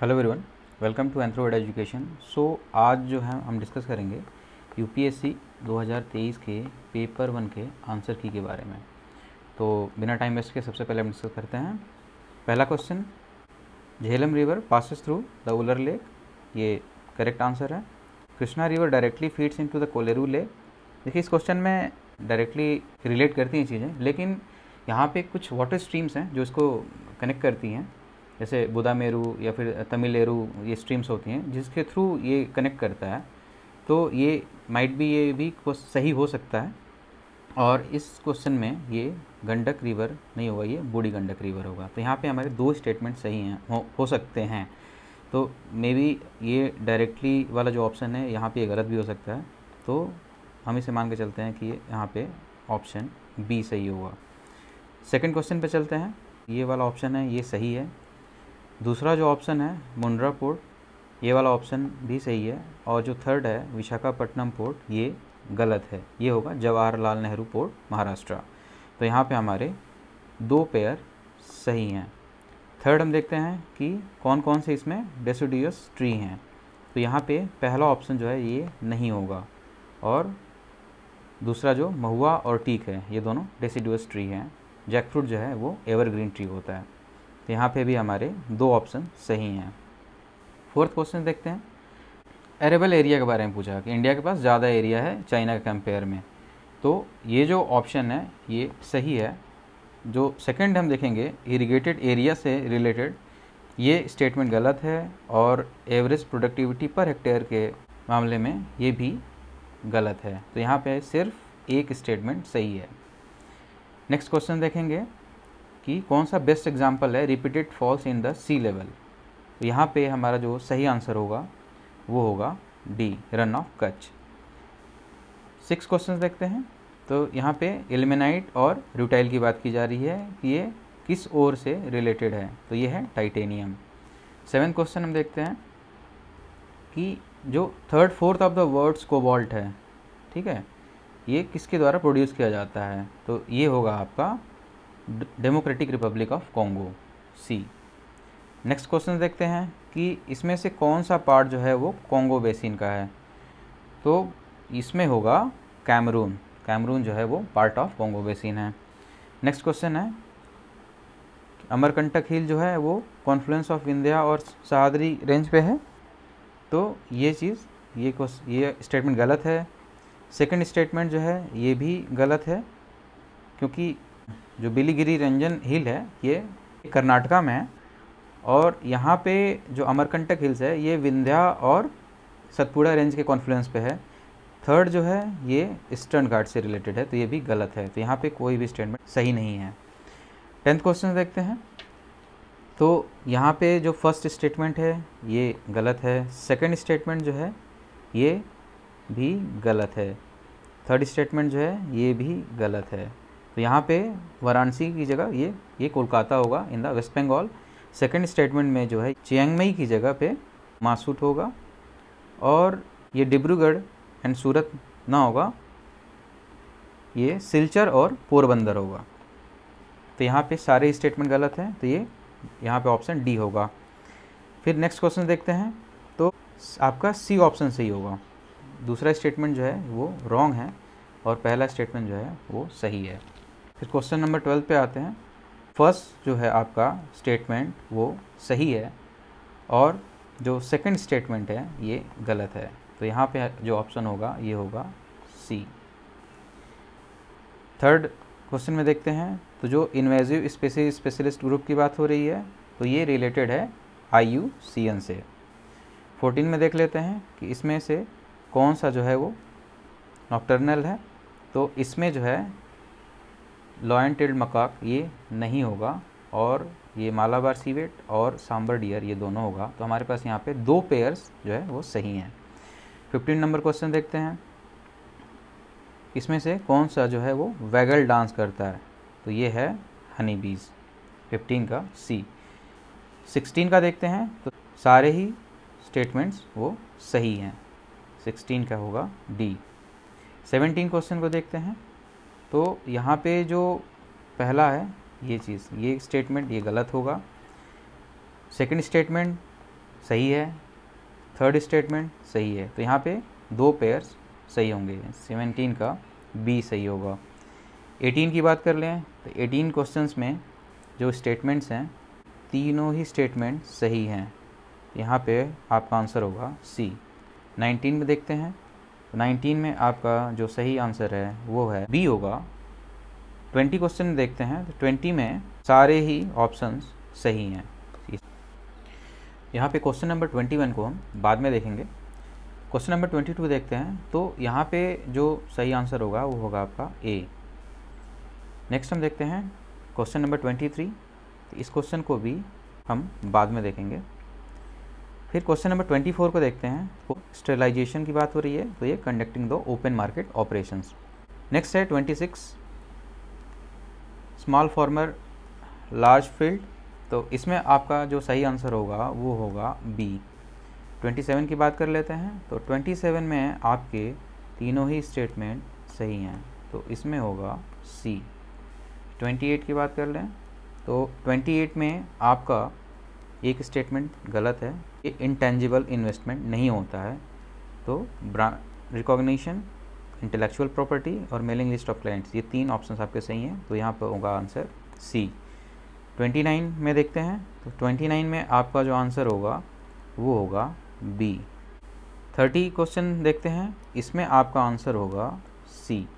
hello everyone welcome to Anthroid education so आज जो है हम डिस्कस करेंगे यूपीएससी 2023 के पेपर वन के आंसर की के बारे में तो बिना टाइम वेस्ट के सबसे पहले हम डिस्कस करते हैं पहला question Jhelum river passes through the Wular lake ये करेक्ट आंसर है Krishna river directly feeds in the Kolleru lake देखिए इस क्वेश्चन में डायरेक्टली रिलेट करती हैं चीज़ें लेकिन यहाँ पे कुछ वाटर स्ट्रीम्स हैं जो इसको कनेक्ट करती हैं जैसे बुदामेरू या फिर एरू ये स्ट्रीम्स होती हैं जिसके थ्रू ये कनेक्ट करता है तो ये माइट भी ये भी सही हो सकता है और इस क्वेश्चन में ये गंडक रिवर नहीं होगा ये बूढ़ी गंडक रिवर होगा तो यहाँ पे हमारे दो स्टेटमेंट सही हैं हो, हो सकते हैं तो मे बी ये डायरेक्टली वाला जो ऑप्शन है यहाँ पे ये गलत भी हो सकता है तो हम इसे मान के चलते हैं कि ये यहाँ पे ऑप्शन बी सही होगा सेकंड क्वेश्चन पे चलते हैं ये वाला ऑप्शन है ये सही है दूसरा जो ऑप्शन है मुंड्रा पोर्ट ये वाला ऑप्शन भी सही है और जो थर्ड है विशाखापट्टनम पोर्ट ये गलत है ये होगा जवाहरलाल नेहरू पोर्ट महाराष्ट्र तो यहाँ पे हमारे दो पेयर सही हैं थर्ड हम देखते हैं कि कौन कौन से इसमें डेसिडियस ट्री हैं तो यहाँ पे पहला ऑप्शन जो है ये नहीं होगा और दूसरा जो महुआ और टीक है ये दोनों डेसीडियस ट्री हैं जैकफ्रूट जो है वो एवरग्रीन ट्री होता है तो यहाँ पे भी हमारे दो ऑप्शन सही हैं फोर्थ क्वेश्चन देखते हैं एरेबल एरिया के बारे में पूछा कि इंडिया के पास ज़्यादा एरिया है चाइना के कंपेयर में तो ये जो ऑप्शन है ये सही है जो सेकंड हम देखेंगे इरीगेटेड एरिया से रिलेटेड ये स्टेटमेंट गलत है और एवरेज प्रोडक्टिविटी पर हेक्टेयर के मामले में ये भी गलत है तो यहाँ पे सिर्फ एक स्टेटमेंट सही है नेक्स्ट क्वेश्चन देखेंगे कि कौन सा बेस्ट एग्जाम्पल है repeated falls in the sea level यहाँ पे हमारा जो सही आंसर होगा वो होगा D Rann of Kutch six question देखते हैं तो यहाँ पे एलिमिनाइट और रूटाइल की बात की जा रही है कि ये किस ओर से रिलेटेड है तो ये है टाइटेनियम सेवन क्वेश्चन हम देखते हैं कि जो third fourth of the words cobalt है ठीक है ये किसके द्वारा प्रोड्यूस किया जाता है तो ये होगा आपका Democratic Republic of Congo C next question देखते हैं कि इसमें से कौन सा पार्ट जो है वो कॉन्गो बेसिन का है तो इसमें होगा कैमरून कैमरून जो है वो पार्ट ऑफ कॉन्गो बेसिन है नेक्स्ट क्वेश्चन है अमरकंटक हिल जो है वो कॉन्फ्लुएंस ऑफ इंडिया और सहादरी रेंज पे है तो ये चीज़ ये ये स्टेटमेंट गलत है सेकंड स्टेटमेंट जो है ये भी गलत है क्योंकि जो बिलीगिरी रंजन हिल है ये कर्नाटका में है और यहाँ पे जो अमरकंटक हिल्स है ये विंध्या और सतपुड़ा रेंज के कॉन्फ्लुएंस पे है थर्ड जो है ये ईस्टर्न घाट से रिलेटेड है तो ये भी गलत है तो यहाँ पे कोई भी स्टेटमेंट सही नहीं है टेंथ क्वेश्चन देखते हैं तो यहाँ पे जो फर्स्ट स्टेटमेंट है ये गलत है सेकेंड स्टेटमेंट जो है ये भी गलत है थर्ड स्टेटमेंट जो है ये भी गलत है तो यहाँ पे वाराणसी की जगह ये ये कोलकाता होगा in the West Bengal second statement में जो है चियांगमई की जगह पे मासूट होगा और ये डिब्रूगढ़ एंड सूरत ना होगा ये सिलचर और पोरबंदर होगा तो यहाँ पे सारे स्टेटमेंट गलत हैं तो ये यहाँ पे ऑप्शन डी होगा फिर नेक्स्ट क्वेश्चन देखते हैं तो आपका सी ऑप्शन सही होगा दूसरा स्टेटमेंट जो है वो रॉन्ग है और पहला स्टेटमेंट जो है वो सही है फिर क्वेश्चन नंबर ट्वेल्व पे आते हैं फर्स्ट जो है आपका स्टेटमेंट वो सही है और जो सेकंड स्टेटमेंट है ये गलत है तो यहाँ पे जो ऑप्शन होगा ये होगा सी थर्ड क्वेश्चन में देखते हैं तो जो इन्वेजिव स्पेसी स्पेशलिस्ट ग्रुप की बात हो रही है तो ये रिलेटेड है आई से फोर्टीन में देख लेते हैं कि इसमें से कौन सा जो है वो नॉक्टर्नल है तो इसमें जो है लॉयन टेल्ड मकाक ये नहीं होगा और ये मालाबार सीवेट और सांबर डियर ये दोनों होगा तो हमारे पास यहाँ पे दो पेयर्स जो है वो सही हैं फिफ्टीन नंबर क्वेश्चन देखते हैं इसमें से कौन सा जो है वो वैगल डांस करता है तो ये है हनी बीज फिफ्टीन का सी सिक्सटीन का देखते हैं तो सारे ही स्टेटमेंट्स वो सही हैं सिक्सटीन का होगा डी सेवनटीन क्वेश्चन को देखते हैं तो यहाँ पे जो पहला है ये चीज़ ये स्टेटमेंट ये गलत होगा सेकंड स्टेटमेंट सही है थर्ड स्टेटमेंट सही है तो यहाँ पे दो पेयर्स सही होंगे सेवनटीन का बी सही होगा एटीन की बात कर लें तो एटीन क्वेश्चंस में जो स्टेटमेंट्स हैं तीनों ही स्टेटमेंट सही हैं यहाँ पे आपका आंसर होगा सी नाइनटीन में देखते हैं 19 में आपका जो सही आंसर है वो है बी होगा 20 क्वेश्चन देखते हैं तो 20 में सारे ही ऑप्शंस सही हैं यहाँ पे क्वेश्चन नंबर 21 को हम बाद में देखेंगे क्वेश्चन नंबर 22 देखते हैं तो यहाँ पे जो सही आंसर होगा वो होगा आपका ए नेक्स्ट हम देखते हैं क्वेश्चन नंबर 23 तो इस क्वेश्चन को भी हम बाद में देखेंगे फिर क्वेश्चन नंबर 24 को देखते हैं स्टेलाइजेशन की बात हो रही है तो ये conducting the open market operations next है 26 स्मॉल फॉर्मर लार्ज फील्ड तो इसमें आपका जो सही आंसर होगा वो होगा बी 27 की बात कर लेते हैं तो 27 में आपके तीनों ही स्टेटमेंट सही हैं तो इसमें होगा सी 28 की बात कर लें तो 28 में आपका एक स्टेटमेंट गलत है ये इंटेंजिबल इन्वेस्टमेंट नहीं होता है तो रिकॉग्निशन इंटेलेक्चुअल प्रॉपर्टी और मेलिंग लिस्ट ऑफ क्लाइंट्स ये तीन ऑप्शन आपके सही हैं तो यहाँ पर होगा आंसर सी 29 में देखते हैं तो 29 में आपका जो आंसर होगा वो होगा बी 30 क्वेश्चन देखते हैं इसमें आपका आंसर होगा सी